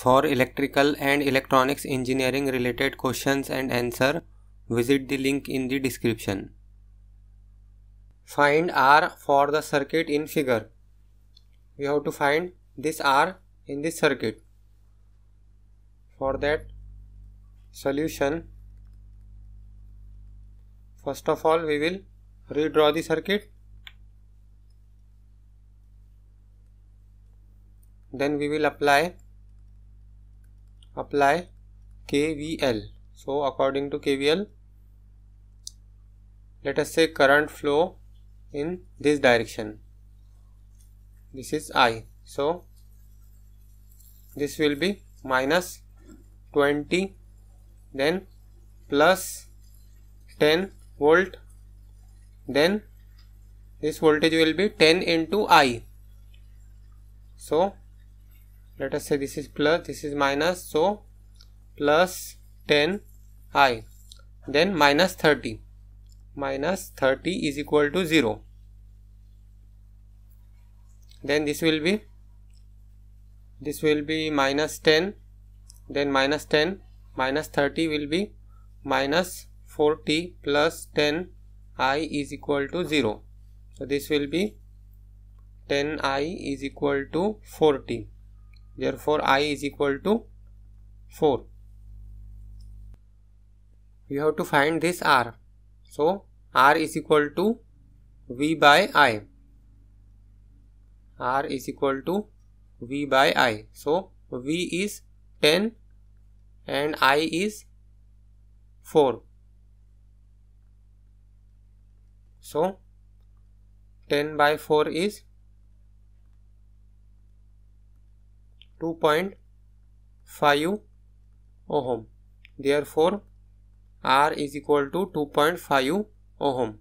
For electrical and electronics engineering related questions and answer, visit the link in the description. Find R for the circuit in figure. We have to find this R in this circuit. For that solution, first of all we will redraw the circuit. Then we will apply apply KVL. So according to KVL, let us say current flow in this direction. This is I. So this will be minus 20 then plus 10 volt then this voltage will be 10 into I. So let us say this is plus this is minus so plus 10 i then minus 30 minus 30 is equal to 0 then this will be this will be minus 10 then minus 10 minus 30 will be minus 40 plus 10 i is equal to 0 so this will be 10 i is equal to 40 Therefore, I is equal to 4. You have to find this R. So, R is equal to V by I. R is equal to V by I. So, V is 10 and I is 4. So, 10 by 4 is 2.5 ohm therefore R is equal to 2.5 ohm